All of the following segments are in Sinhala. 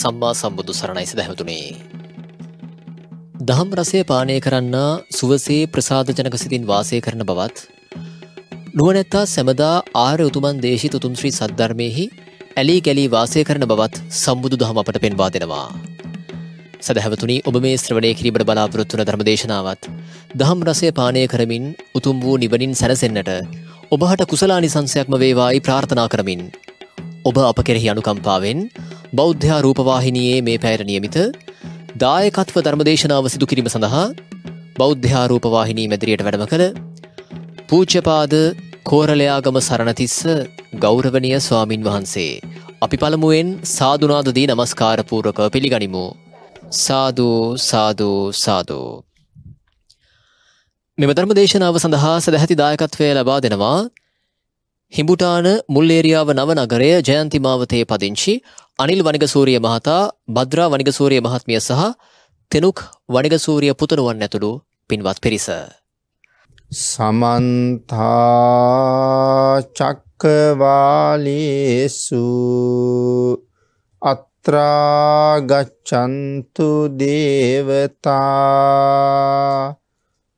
සම්මා සම්බුදු සරණයි සිද හැතුනේ. දහම් රසය පානය කරන්න සුවසේ ප්‍රසාධ ජනක සිතින් වාසය කරන බවත්. නුවනැත්තා සැමදා ආර උතුමන් දේශි තුතුන් ශ්‍රී සද්ධර්මයහි ඇලි ගැලී වාසය කරන බවත් සම්බුදු දහම අපට පෙන්වා දෙෙනවා. සැහැවතුනි ඔබ මේ ශ්‍රවණය කිරීමට බලාපොරොත්තුන ධර්මදේශනාවත් දහම් රසය පානය කරමින් උතුම් වූ නිවනින් සැරසෙන්න්නට ඔබහට කුසලානි සංසයක්ම වේවායි ප්‍රාර්ථනා කරමින් ඔබ අප කෙරෙහි අනුකම්පාවෙන් බෞද්ධයා රූපවාහිනයේ මේ පැයට නියමිත දායකත්ව ධර්මදේශනාව සිදු කිරීම සඳහා බෞද්ධයා රූපවාහිනී මැදිරියට වැඩම කළ පූච්චපාද කෝරලයාගම සරණතිස්ස ගෞරවනය ස්වාමින් වහන්සේ. අපි පළමුුවෙන් සාධනාදදී නමස්කාරපූරක පිළිගනිමු. සාධූ සාධූ සාධූ. මෙම ධර්ම දේශනාව සඳහා සැහැති දායකත්වය ලබා දෙනවා හිඹුටාන මුල්ලේරියාව නව නගරය ජයන්තිමාවතයේ පදිංචි අනිල් වනිගසූරිය මහතා බද්‍රා වනිගසූරිය මහත්මිය සහ තෙනුක් වනිගසූරිය පුතනුවන් ඇතුළු පින්වත් පිරිස. සමන්තාචක්කවාලේසු අත්‍රාගච්චන්තු දේවතා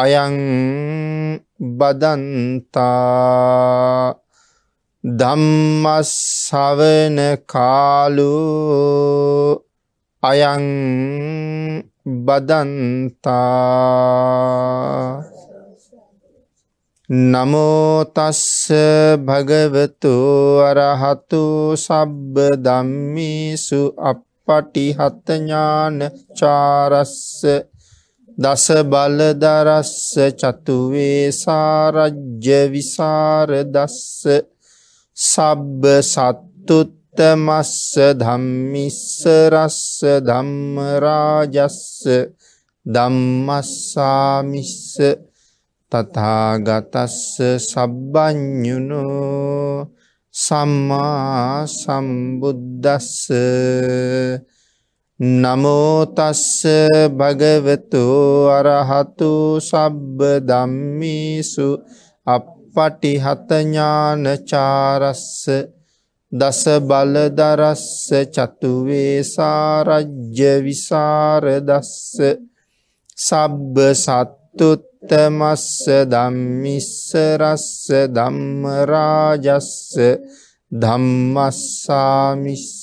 අයං බදන්තා ධම්මස්සවන කාලෝ අයං බදන්තා නමෝ තස්ස භගවතු අරහතු සබ්බ ධම්මේසු අප්පටිහත ඥාන චාරස්ස දස බලදරස්ස චතුවේ සාරජ්‍ය විසාර දස්ස සබ්බ සත්තුත්ත මස්ස ධම්මිස්ස රස්ස ධම්මරාජස්ස ධම්මස්සාමිස්ස තථාගතස්ස සබ්බඤුනෝ සම්මා සම්බුද්දස්ස නමෝතස්ස භගවතු අරහතු සබ්බ දම්මිසු අපපටි හතඥානචාරස්ස දස බලදරස්ස චතුවේසාරජ්‍ය විසාරදස්ස සබ්බ සත්තුත්තමස්ස දම්මිස්සරස්ස ධම්මරාජස්ස ධම්මස්සාමිස්ස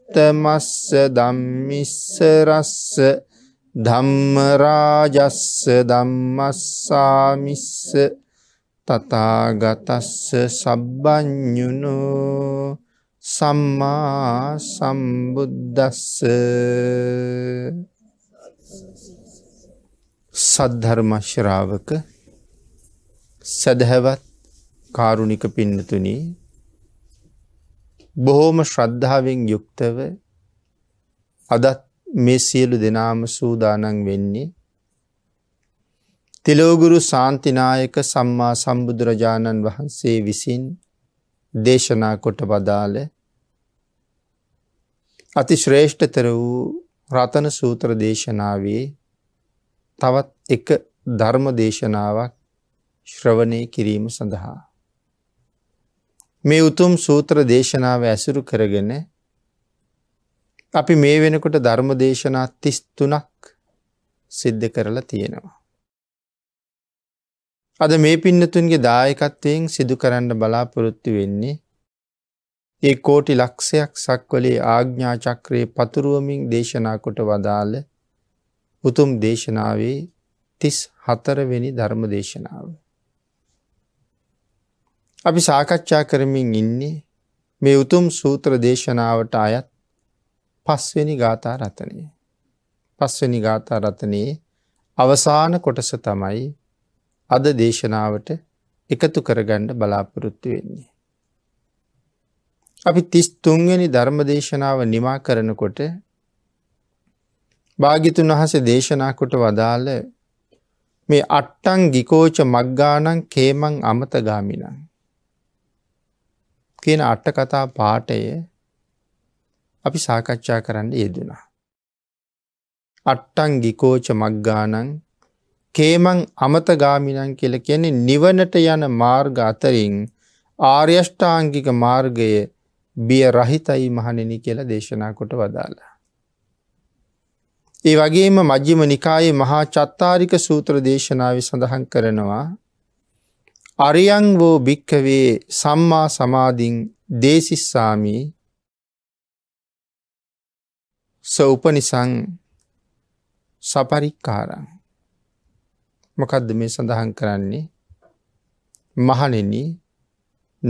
මස්ස ධම්මිස්ස රස්ස ධම්ම රාජස්ස ධම්මස්සාමිස්ස තථාගතස්ස සබ්බඤුනෝ සම්මා සම්බුද්දස්ස සද්ධර්ම ශ්‍රාවක සදහවත් කාරුණික පින්නතුනි බොහෝම ශ්‍රද්ධාවෙන් යුක්තව අදත් මේ සියලු දෙනාම සූදානන් වෙන්නේ තිලෝගුරු සාන්තිනායක සම්මා සම්බුදුරජාණන් වහන්සේ විසින් දේශනා කොට වදාළ අති ශ්‍රේෂ්ඨතර වූ රතන සූත්‍ර දේශනාවේ තවත් එක ධර්ම දේශනාවක් ශ්‍රවණය කිරීම සඳහා මේ උතුම් සූත්‍ර දේශනාව ඇසුරු කරගෙන අපි මේ වෙනකොට ධර්ම දේශනා තිස්තුනක් සිද්ධ කරලා තියෙනවා. අද මේ පින්නතුන්ගේ දායකත්වයෙන් සිදු කරන්න බලාපොරොත්තු වෙන්නේ ඒ කෝටි ලක්ෂයක් සක්වලේ ආග්ඥා චක්‍රයේ පතුරුවමින් දේශනා කොට වදාළ උතුම් දේශනාවේ තිස් හතරවෙනි ධර්ම දේශනාව. අපි සාකච්ඡා කරමින් ඉන්නේ මේ උතුම් සූත්‍ර දේශනාවට අයත් පස්වෙනි ගාථා රතනය. පස්වෙනි ගාථා රතනයේ අවසාන කොටස තමයි අද දේශනාවට එකතු කරගණ්ඩ බලාපොරොත්තු වෙන්නේ. අපි තිස්තුන්වැනි ධර්ම දේශනාව නිමා කරනකොට භාගිතුන් වහස දේශනා කොට වදාළ මේ අට්ටන් ගිකෝච මක්ගානං කේමං අමතගාමිනං. කියන අට්ටකතා පාටය අපි සාකච්ඡා කරන්න යෙදනා. අට්ටන් ගිකෝච මක්ගානන් කේමං අමතගාමිනන් කියල කියන්නේ නිවනට යන මාර්ග අතරින් ආර්යෂ්ඨාංගික මාර්ගය බිය රහිතයි මහණෙනි කියලා දේශනා කොට වදාලා. ඒ වගේම මජ්ජිම නිකායේ මහා චත්තාරික සූත්‍ර දේශනාව සඳහන් කරනවා අරියං වෝ භික්කවේ සම්මා සමාධින් දේශිස්සාමී සවඋපනිසං සපරික්කාරං මොකදද මේ සඳහන් කරන්නේ මහනෙන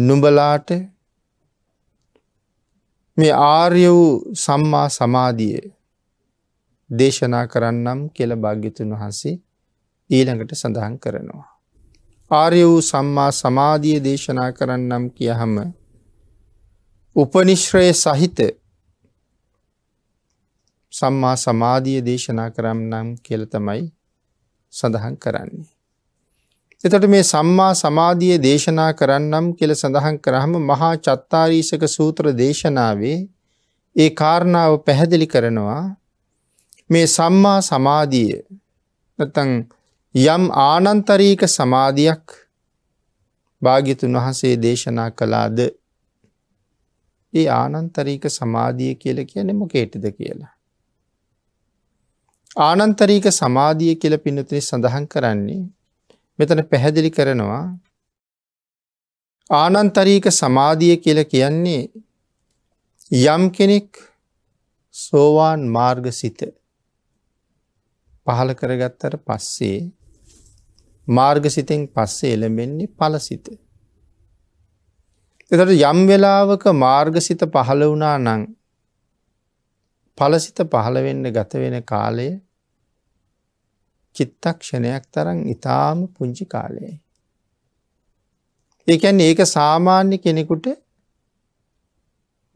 නුඹලාට මේ ආර්ය වූ සම්මා සමාධිය දේශනා කරන්නම් කියල භාග්‍යතුන් වහන්සේ ඊළඟට සඳහන් කරනවා. ආර්ය වූ සම්මා සමාධිය දේශනා කරන්නම් කියහම උපනිශ්‍රය සහිත සම්මා සමාධිය දේශනා කරන්නම් කියල තමයි සඳහන් කරන්නේ. එතට මේ සම්මා සමාධිය දේශනා කරන්නම් කෙළ සඳහන් කරහම මහා චත්තාරීසක සූත්‍ර දේශනාවේ ඒ කාරණාව පැහැදිලි කරනවා මේ සම්මා සමාධිය නතන් යම් ආනන්තරීක සමාධයක් භාගිතුන් වහන්සේ දේශනා කළාද ඒ ආනන්තරීක සමාධිය කියල කියන මොකේටද කියලා. ආනන්තරීක සමාධිය කියල පිනතිනි සඳහන් කරන්නේ මෙතන පැහැදිලි කරනවා ආනන්තරීක සමාධිය කියල කියන්නේ යම් කෙනෙක් සෝවාන් මාර්ගසිත පහළ කරගත්තර පස්සේ මාර්ගසිතෙන් පස්සේ එළඹෙන්නේ පලසිත. එතට යම් වෙලාවක මාර්ගසිත පහළ වුණා නං පලසිත පහළවෙන්න ගතවෙන කාලය චිත්තක්ෂණයක් තරන් ඉතාම පුංචි කාලයයි. ඒකැන් ඒක සාමාන්‍ය කෙනෙකුට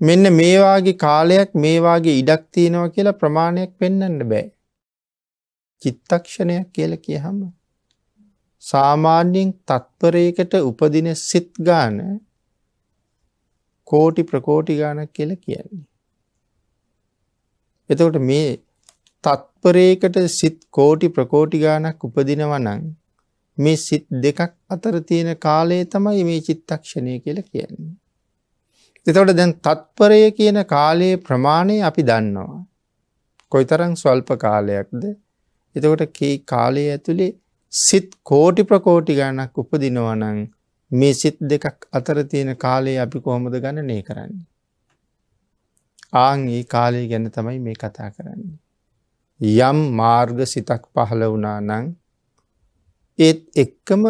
මෙන්න මේවාගේ කාලයක් මේවාගේ ඉඩක් තියෙනවා කියලා ප්‍රමාණයක් පෙන්නන්න බෑ. චිත්තක්ෂණයක් කියල කියහම සාමාන්‍යයෙන් තත්පරයකට උපදින සිත් ගාන කෝටි ප්‍රකෝටි ගානක් කියලා කියන්නේ. එතකොට මේ තත්පරයකට සිත් කෝටි ප්‍රකෝටි ගානක් උපදිනවා නම් මේ සිත් දෙකක් අතර තියෙන කාලය තමයි මේ චිත්තක්ෂණය කියලා කියන්නේ. එතකොට දැන් තත්පරය කියන කාලයේ ප්‍රමාණය අපි දන්නවා. කොයිතරම් ස්වල්ප කාලයක්ද? එතකොට කී කාලය ඇතුලේ සිත් කෝටි ප්‍රකෝටි ගණක් උපදිනවනං මේ සිත් දෙකක් අතර තියෙන කාලයේ අපි කොහොමද ගණනය කරන්න. ආංගේ කාලය ගැන තමයි මේ කතා කරන්නේ. යම් මාර්ග සිතක් පහළ වනා නං ඒත් එක්කම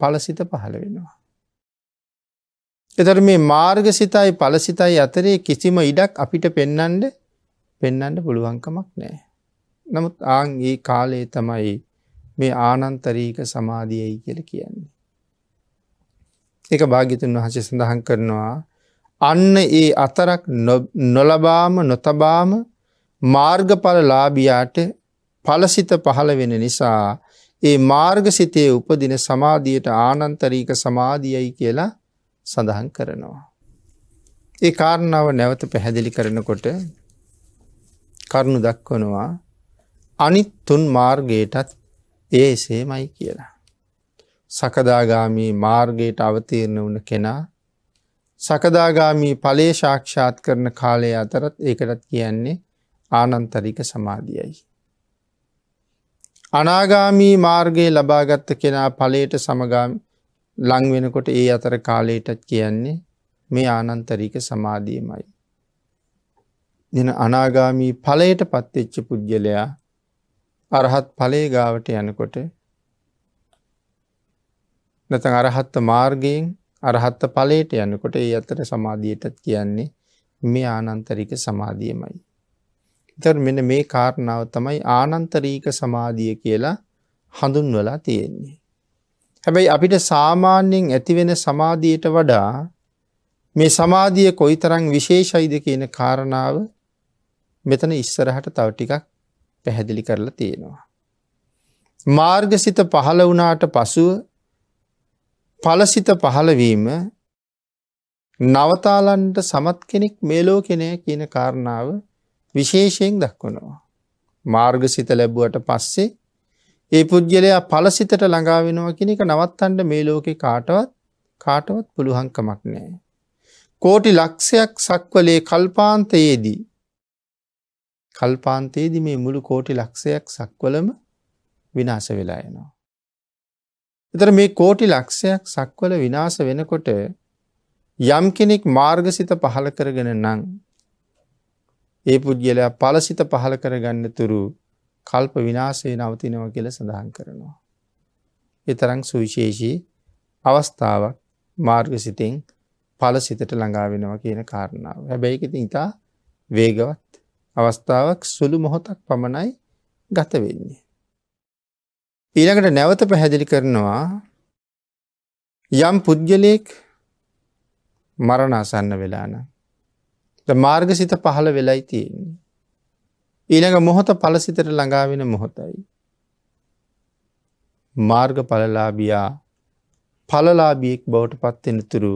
පලසිත පහළ වෙනවා. එතර මේ මාර්ග සිතයි පලසිතයි අතරේ කිසිම ඉඩක් අපිට පෙන්නන්ඩ පෙන්නන්න පුළුවන්කමක් නෑ. නමුත් ආංගේ කාලයේ තමයි මේ ආනන්තරීක සමාධියයි කියල කියන්නේ. එක භාගිතුන් වහසේ සඳහන් කරනවා අන්න ඒ අතරක් නොලබාම නොතබාම මාර්ගඵල ලාබියාට පලසිත පහළ වෙන නිසා ඒ මාර්ගසිතයේ උපදින සමාධියට ආනන්තරීක සමාධියයි කියලා සඳහන් කරනවා. ඒ කාරණාව නැවත පැහැදිලි කරනකොට කරුණු දක්වනවා අනිත් තුන් මාර්ගයටත් ඒ සේමයි කියලා. සකදාගාමී මාර්ගයට අවතීරණ වන කෙනා සකදාගාමී පලේ ශාක්ෂාත් කරන කාලය අතරත් ඒකටත් කියන්නේ ආනන්තරික සමාධියයි. අනාගාමී මාර්ගයේ ලබාගත්ත කෙනා පලේට සමගාම ලංවෙනකොට ඒ අතර කාලයටත් කියන්නේ මේ ආනන්තරික සමාධියමයි. දෙන අනාගාමී පලයට පත්වෙච්ච පුද්ගලයා අරහත් ඵලේ ගාවට යනකොට නැතන් අරහත්ත මාර්ගයෙන් අරහත්ත පලේට යනකොට ඒ අතර සමාධියටත් කියන්නේ මේ ආනන්තරික සමාධියමයි. ඉතර මෙන මේ කාරණාව තමයි ආනන්තරීක සමාධිය කියලා හඳුන්වලා තියෙන්නේ. හැබැයි අපිට සාමාන්‍යයෙන් ඇතිවෙන සමාධියට වඩා මේ සමාධිය කොයි තරං විශේෂයිද කියන කාරණාව මෙතන ඉස්සරහට තව ටිකක් පැහැදිලි කරලා තියෙනවා. මාර්ගසිත පහළ වනාට පසුව පලසිත පහළවීම නවතාලන්ට සමත් කෙනෙක් මේලෝ කෙනය කියන කාරණාව විශේෂයෙන් දක්වනවා. මාර්ගසිත ලැබුවට පස්සේ ඒ පුද්ගලයා පලසිතට ළඟාවෙනවා කෙනෙක නවත්තන්ට මේ ලෝකෙ කාටවත් කාටවත් පුළුහංකමක් නෑ. කෝටි ලක්ෂයක් සක්වලේ කල්පාන්තයේදී කල්පාන්තයේදි මේ මුළු කෝටි ලක්ෂයක් සක්වලම විනාශ වෙලා යනවා. එතර මේ කෝටි ලක්ෂයක් සක්වල විනාස වෙනකොට යම් කෙනෙක් මාර්ගසිත පහළ කරගෙන නං ඒ පුද්ගලයා පලසිත පහළ කරගන්න තුරු කල්ප විනාසේ නවතිනව කියල සඳහන් කරනවා. එතරං සුවිශේෂී අවස්ථාවක් මාර්ගසිතෙන් පලසිතට ළඟා වෙනවා කියන කාරණාව හැබැයිකති ඉතා වේගවත් අවස්ථාවක් සුළු මොහොතක් පමණයි ගත වෙන්නේ. ඊළඟට නැවත පැහැදිලි කරනවා යම් පුද්ගලයෙක් මරණ අසන්න වෙලාන. මාර්ගසිත පහළ වෙලයි තියෙන්නේ. ඊළඟ මොහොත පලසිතට ළඟාවෙන මොහොතයි. මාර්ග පලලාබියා පලලාබියෙක් බවට පත්වෙන තුරු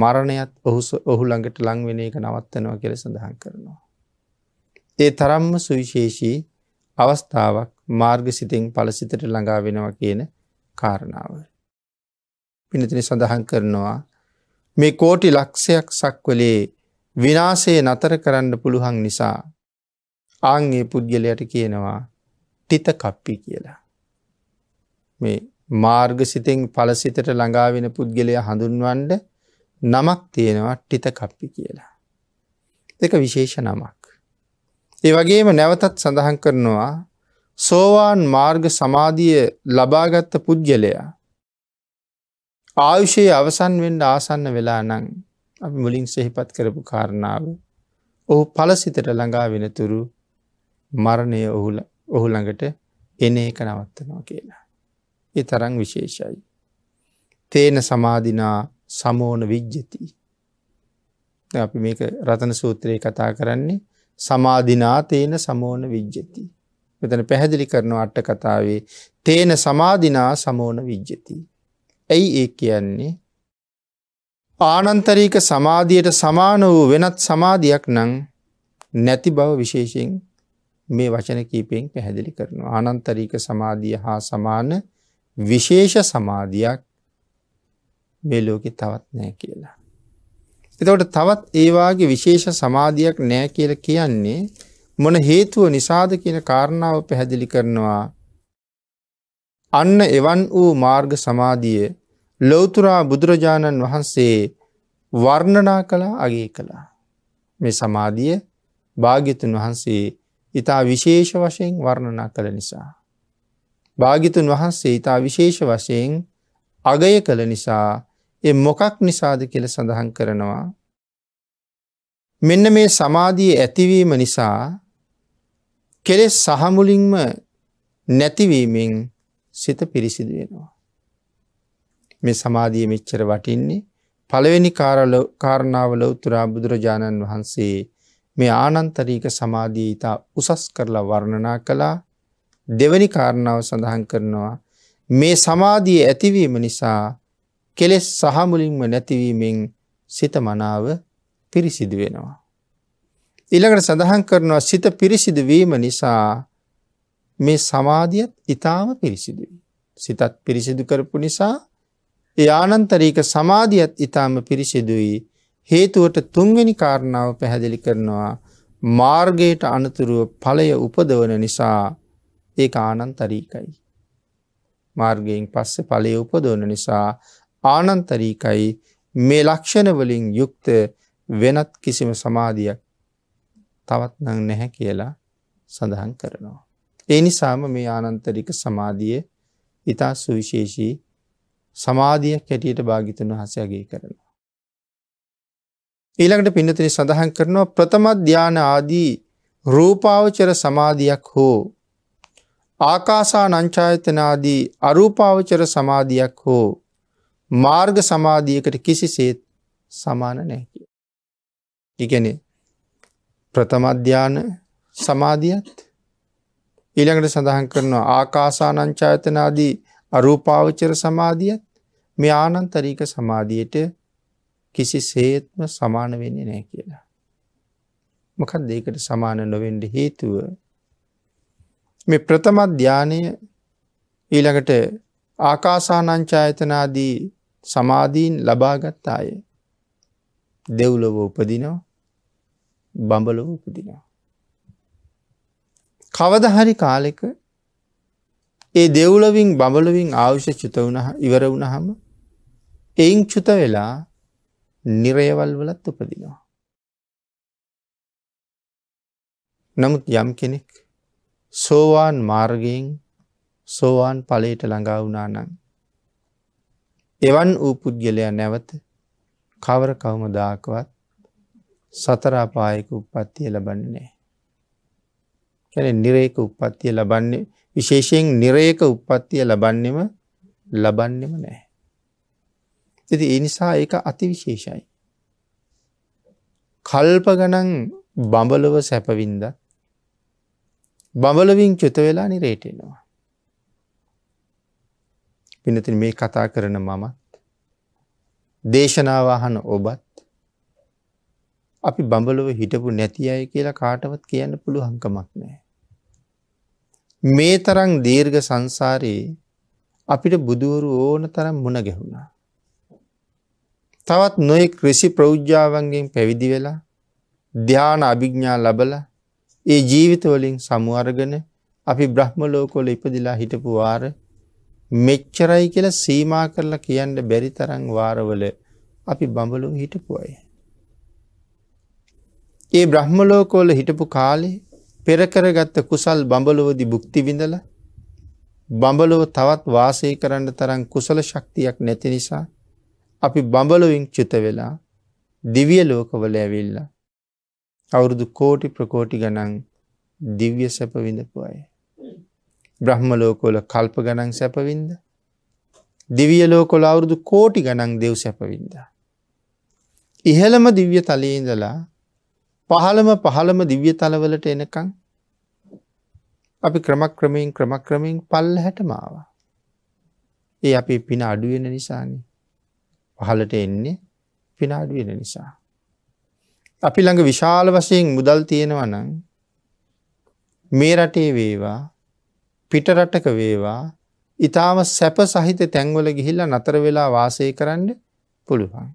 මරණයත් ඔහු ඔහු ළඟට ලංවෙන එක නවත්තනවා කෙර සඳහන් කරනවා. ඒ තරම්ම සුවිශේෂී අවස්ථාවක් මාර්ග සිතෙන් පලසිතට ළඟා වෙනවා කියන කාරණාව. පිනතින සඳහන් කරනවා මේ කෝටි ලක්ෂයක් සක්වලේ විනාසේ නතර කරන්න පුළුවන් නිසා ආංගේ පුද්ගලයට කියනවා තිත කප්පි කියලා. මේ මාර්ග සිතෙන් පලසිතට ළඟා වෙන පුද්ගලය හඳුන්වන්ඩ නමක් තියෙනවා ටිත කප්පි කියලා. දෙක විශේෂ නමක්. ඒ වගේම නැවතත් සඳහන් කරනවා සෝවාන් මාර්ග සමාධිය ලබාගත්ත පුද්ගලයා. ආයුෂයේ අවසන් වෙන්න ආසන්න වෙලා නං අපි මුලින් සෙහිපත් කරපු කාරණාව. ඔහු පලසිතට ළඟා වෙනතුරු මරණය ඔහු ළඟට එන එක නවත්තනවා කියලා. ඒ තරං විශේෂයි. තේන සමාධිනා සමෝන විජ්ජති. අපි මේක රතන සූත්‍රයේ කතා කරන්නේ සමාධිනා තේන සමෝන විජ්ජති. මෙතන පැහැදිලි කරන අට්ට කතාවේ තේන සමාධිනා සමෝන විජ්ජති. ඇයි ඒ කියන්නේ ආනන්තරීක සමාධියට සමාන වූ වෙනත් සමාධයක් නං නැති බව විශේෂයෙන් මේ වචන කීපයෙන් පැහැදිලි කරනවා. ආනන්තරීක සමාධිය හා සමාන විශේෂ සමාධයක් මෙලෝකෙ තවත් නෑ කියලා. එතකොට තවත් ඒ වාගේ විශේෂ සමාධියක් නැහැ කියලා කියන්නේ මොන හේතුව නිසාද කියන කාරණාව පැහැදිලි කරනවා. අන්න එවන් වූ මාර්ග සමාධිය ලෞතුරා බුදුරජාණන් වහන්සේ වර්ණනා කළා අගේ කළා. මේ සමාධිය භාග්‍යතුන් වහන්සේ ඉතා විශේෂ වශයෙන් වර්ණනා කළ නිසා. භාගිතුන් වහන්සේ ඉතා විශේෂ වශයෙන් අගය කළ නිසා ඒ මොකක් නිසාද කියල සඳහන් කරනවා. මෙන්න මේ සමාධී ඇතිවීම නිසා කෙලෙස් සහමුලින්ම නැතිවීමෙන් සිත පිරිසිදු වෙනවා. මේ සමාධිය මෙච්චර වටින්නේ පළවෙනි කාරණාවල උතුරා බුදුරජාණන් වහන්සේ මේ ආනන්තරීක සමාධී ඉතා උසස් කරලා වර්ණනා කළා දෙවැනි කාරණාව සඳහන් කරනවා මේ සමාධිය ඇතිවීම නිසා කෙලෙස් සහ මුලින්ම නැතිවීමෙන් සිත මනාව පිරිසිදු වෙනවා. ඊළඟට සඳහන් කරනවා සිත පිරිසිදු වීම නිසා මේ සමාධියත් ඊටාම පිරිසිදුයි. සිතත් පිරිසිදු කරපු නිසා ඒ ආනන්තරීක සමාධියත් ඊටාම පිරිසිදුයි. හේතුවට තුන්වෙනි කාරණාව පැහැදිලි කරනවා මාර්ගයට අනතුරුව ඵලය උපදවන නිසා ඒක ආනන්තරීකයි. මාර්ගයෙන් පස්සේ ඵලය උපදවන නිසා ආනන්තරීකයි මේ ලක්ෂණවලින් යුක්ත වෙනත් කිසිම සමාධියක් තවත් නං නැහැ කියලා සඳහන් කරනවා. ඒ නිසාම මේ ආනන්තරික සමාධිය ඉතා සුවිශේෂී සමාධිය කැටියට භාගිතන් වහසයගේ කරනවා. ඊළඟට පිනතින සඳහන් කරනවා ප්‍රථමත් ධ්‍යාන ආදී රූපාවචර සමාධියක් හෝ ආකාසා නංචායතනාදී අරූපාවචර සමාධියක් හෝ මාර්ග සමාධියකට කිසිසේත් සමාන නැකි. ඉගැන ප්‍රථමධ්‍යාන සමාධියත් ඊළඟට සඳහන් කරනවා ආකාසානංචායතනාදී අරූපාවචර සමාධියත් මේ ආනන්තරීක සමාධියට කිසි සේත්ම සමාන වෙන්නේ නෑ කියලා. මොකත් දෙකට සමාන නොවෙන්ඩ හේතුව. මේ ප්‍රථමත් ධ්‍යානය ඊළඟට ආකාසානංචායතනාදී සමාධීන් ලබාගත්තාය. දෙව්ලොව උපදිනවා බඹලොව උපදිනවා. කවද හරි කාලෙක ඒ දෙව්ලවින් බඹලවින් ආවුෂ චුත ඉවර වුණහම එයින් චුත වෙලා නිරයවල් වලත් උපදිනවා. නමුත් යම් කෙනෙක් සෝවාන් මාර්ගයෙන් සෝවාන් පලයට ළඟා වුනානං. එවන් වූ පුද්ගලයා නැවත කවර කවමදාකවත් සතරාපායක උපත්තිය ලබන්නේ. කැන නිරේක උපත්තිය ලබන්නේ විශේෂයෙන් නිරේක උපත්තිය ලබන්නෙම ලබන්නෙම නෑ. ඇති එනිසා ඒක අතිවිශේෂයි. කල්ප ගනන් බඹලව සැපවින්ද බඹලවින් චුත වෙලා නිරේටෙනවා. පිනතින් මේ කතා කරන මමත් දේශනාව අහන ඔබත් අපි බඹලොව හිටපු නැති අය කියලා කාටවත් කියන්න පුළුවන්කමක් නෑ. මේ තරං දීර්ඝ සංසාරයේ අපිට බුදුවරු ඕන තරම් මුණ ගැහුණා. තවත් නොයි ක්‍රසි ප්‍රෞද්ජාවන්ගෙන් පැවිදි වෙලා ධ්‍යාන අභිග්ඥා ලබල ඒ ජීවිතවලින් සමුවර්ගන අපි බ්‍රහ්ම ලෝකොල ඉපදිලා හිටපු වාර මෙච්චරයි කියලා සීමා කරලා කියන්න බැරි තරං වාරවල අපි බඹලුන් හිටපු අය. ඒ බ්‍රහ්මලෝකෝල හිටපු කාලේ පෙරකරගත්ත කුසල් බඹලොවදි බුක්තිවිඳල බඹලොව තවත් වාසය කරන්න තරම් කුසල ශක්තියක් නැති නිසා අපි බඹලොවින් චුත වෙලා දිවිය ලෝකවල ඇවිල්ලා අවුරුදු කෝටි ප්‍රකෝටි ගනන් දිව්‍ය සැපවිඳපු අය. බ්‍රහ්ම ලෝකොල කල්ප ගණන් සැපවින්ද. දෙවිය ලෝකොල අවුරුදු කෝටි ගණන් දෙව් සැපවින්ද. ඉහළම දිව්‍ය තලයේදලා පහළම පහළම දිව්‍ය තලවලට එනකං අපි ක්‍රමක්‍රමයෙන් ක්‍රමක්‍රමින් පල්ල හැටමාවා. ඒ අපි පින අඩුවෙන නිසානි පහලට එන්නේ පිනාඩුවෙන නිසා. අපි ළඟ විශාල වසයෙන් මුදල් තියෙනවනං මේ රටේ වේවා පිටරටක වේවා ඉතාම සැප සහිත තැන්වල ගිහිල්ල නතර වෙලා වාසය කරන්න පුළුවන්.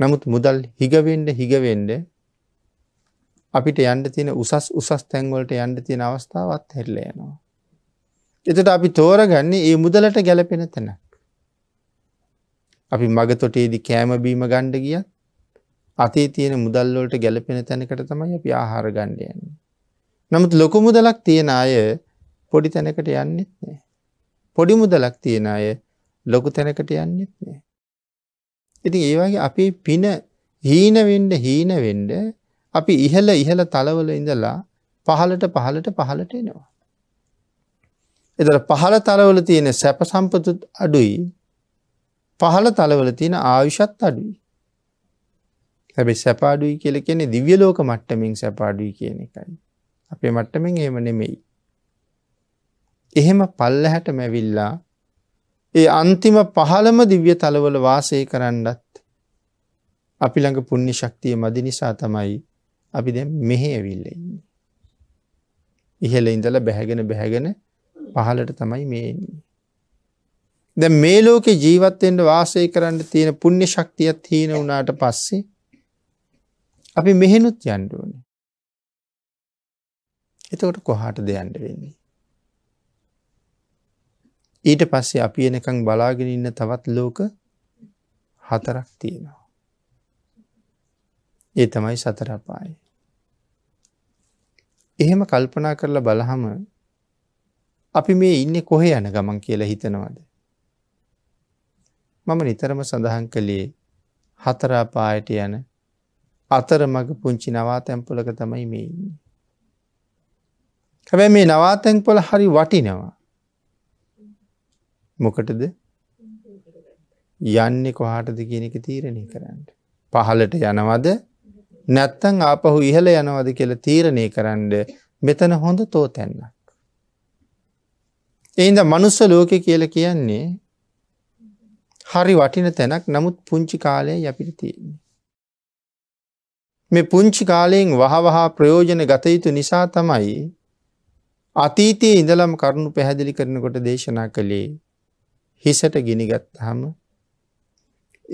නමුත් මුදල් හිගවෙන්ඩ හිගවෙන්ඩ අපිට යන්ඩ තියෙන උසස් උසස් තැන්වලට යන්ඩ තියෙන අවස්ථාවත් හෙරලයනවා. එතට අපි තෝරගන්නේ ඒ මුදලට ගැලපෙන තැන. අපි මග තොටේදි කෑමබීම ගණ්ඩ ගිය අතේ තියෙන මුදල්ලෝට ගැලපෙන තැනකට තමයි අපි ආහාර ගණ්ඩයන්නේ. නමුත් ලොකු මුදලක් තියෙන අය පොඩි තැනකට යන්නෙත් නෑ. පොඩි මුදලක් තියෙන අය ලොකු තැනකට යන්නෙත් නෑ. ඉතින් ඒවාගේ අපි පින හීනවෙන්ඩ හීනවෙන්ඩ අපි ඉහල ඉහල තලවල ඉඳලා පහලට පහලට පහලට එනවා. එදර පහල තලවල තියෙන සැප සම්පතුත් අඩුයි පහල තලවල තියෙන ආවිෂත් අඩුයි. හැබේ සැපාඩුයි කියල කියෙනෙ දිව්‍යලෝක මට්ටමින් සැපාඩුයි කියන එකයි. අපේ මට්ටමෙන් ඒම නෙමෙයි. එහෙම පල්ලහැට මැවිල්ලා ඒ අන්තිම පහළම දිව්‍ය තලවල වාසය කරන්නත් අපි ළඟ පුුණ්‍ය ශක්තිය මදි නිසා තමයි අපි දැ මෙහෙ ඇවිල්ල ඉන්න. ඉහල ඉඳල බැහැගෙන බැහැගෙන පහලට තමයි මේන්නේ. දැ මේ ලෝකෙ ජීවත්තෙන්ට වාසය කරන්න තියෙන පුුණ්‍ය ශක්තියක් තියෙන වුණට පස්සේ අපි මෙහෙනුත් යන්ඩුවන. එතකොට කොහට දෙයන්ට වෙන්නේ. ඊට පස්සේ අපි එනකං බලාගෙන ඉන්න තවත් ලෝක හතරක් තියෙනවා. ඒ තමයි සතරපායි. එහෙම කල්පනා කරලා බලහම අපි මේ ඉන්න කොහේ යන ගමන් කියලා හිතනවද. මම නිතරම සඳහන් කළේ හතරාපායට යන අතර මග පුංචි නවාතැම්පොලක තමයි මේ ඉන්න. හැබැ මේ නවාතැන්පොල හරි වටිනවා. මොකටද යන්නේ කොහටද කියන එක තීරණය කරන්න. පහලට යනවද නැත්තං ආපහු ඉහළ යනවද කියල තීරණය කරන්න මෙතන හොඳ තෝ තැන්නක්. එයින්ද මනුස්ස ලෝක කියල කියන්නේ හරි වටින තැනක් නමුත් පුංචි කාලය යපිට තියන්නේ. මේ පුංචි කාලයෙන් වහවහා ප්‍රයෝජන ගතයුතු නිසා තමයි අතීතයේ ඉඳලම් කරුණු පැහැදිලි කරනකොට දේශනා කළේ හිසට ගිනිගත් හම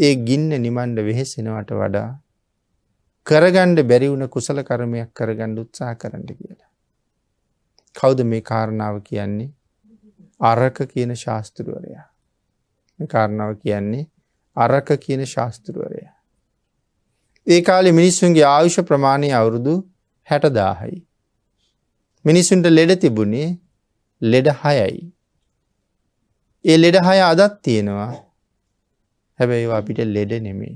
ඒ ගින්න නිමණ්ඩ වෙහෙසෙනවට වඩා කරගණ්ඩ බැරිවුණ කුසල කරමයක් කරගණ්ඩ උත්සා කරන්න කියලා. කවුද මේ කාරණාව කියන්නේ අරක කියන ශාස්තෘුවරයා. කාරණාව කියන්නේ අරක කියන ශාස්තෘුවරයා. ඒ කාලි මිනිස්සුන්ගේ ආයුෂ ප්‍රමාණය අවුරුදු හැටදාහයි. මිනිසුන්ට ලෙඩ තිබුණේ ලෙඩ හයයි. ඒ ලෙඩ හය අදත් තියෙනවා හැබැයි අපිට ලෙඩ නෙමේ.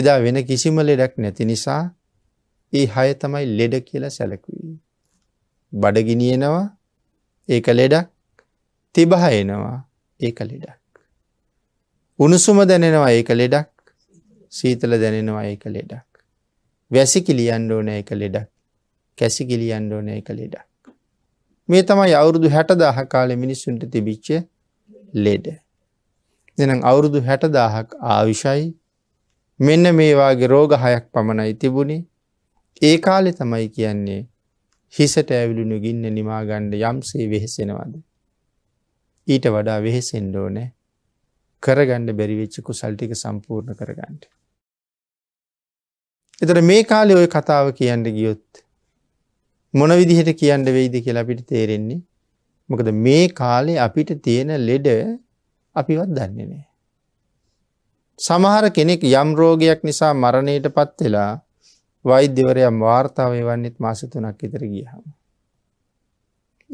එදා වෙන කිසිම ලෙඩක් නැති නිසා ඒ හය තමයි ලෙඩ කියලා සැලකුයි. බඩගිනියනවා ඒක ලෙඩක් තිබහයනවා ඒක ලෙඩක්. උණුසුම දැනෙනවා ඒක ලෙඩක් සීතල දැනෙනවා ඒක ලෙඩක්. වැසි කිලියන්ඩෝන එක ලෙඩක් කැසි කිලියන්ඩෝන එක ලෙඩක්. මේ තමයි අවුරුදු හැටදාහ කාලෙ මිනිස්සුන්ට තිබිච්ච ලෙඩ. දෙනම් අවුරුදු හැටදාහක් ආවිෂයි මෙන්න මේවාගේ රෝග හයක් පමණයි තිබුණේ ඒ කාලෙ තමයි කියන්නේ හිසට ඇවිලුණු ගින්න නිමාගණ්ඩ යම්සේ වෙහෙසෙනවද. ඊට වඩා වෙහෙසෙන්ඩෝ නෑ කරගණ්ඩ බැරිවෙච්චි කුසල්ටික සම්පූර්ණ කරගන්නට. එතට මේ කාලෙ ඔය කතාව කියන්න ගියොත් මොන විදිහට කියන්න වෙයිද කියලා අපිට තේරෙන්නේ මොකද මේ කාලේ අපිට තියෙන ලෙඩ අපිවත් දන්නේ නෑ. සමහර කෙනෙක් යම් රෝගයක් නිසා මරණයට පත් වෙලා වෛද්‍යවරයම් වාර්තාවය වන්නෙත් මාස තුනක් ඉතර ගියහම.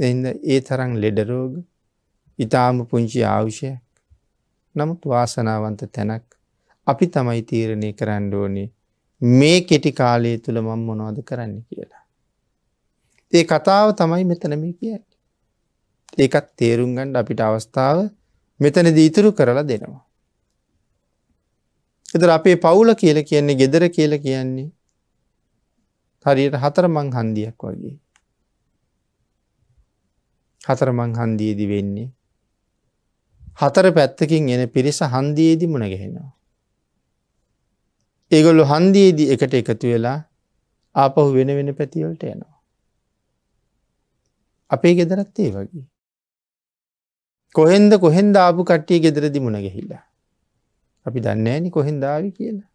එන්න ඒ තරම් ලෙඩරෝග ඉතාම පුංචි ආවුෂයක් නමුත් වාසනාවන්ත තැනක් අපි තමයි තීරණය කරන්න ඕනේ මේ කෙටි කාලය තුළ මං මොනෝද කරන්න කියලා. ඒ කතාව තමයි මෙතන මේ කිය. ඒකත් තේරුම් ගණ්ඩ අපිට අවස්ථාව මෙතන දීතුරු කරලා දෙනවා. එතර අපේ පවුල කියල කියන්නේ ගෙදර කියල කියන්නේ හරියට හතර මං හන්දියක් වගේ. හතර මං හන්දියේදි වෙන්නේ. හතර පැත්තකින් එන පිරිස හන්දියේදි මුණගහෙනවා. ඒගොල්ලු හන්දියේදී එකට එකතු වෙලා ආපහු වෙන වෙන පැතිවලට යනවා. අපේ ගෙදරත් ඒ වගේ. කොහෙන්ද කොහෙන්ද ආපු කට්ටිය ගෙදර දිමුණ ගැහිල්ලා. අපි දන්නේනි කොහෙන් දාවි කියලා.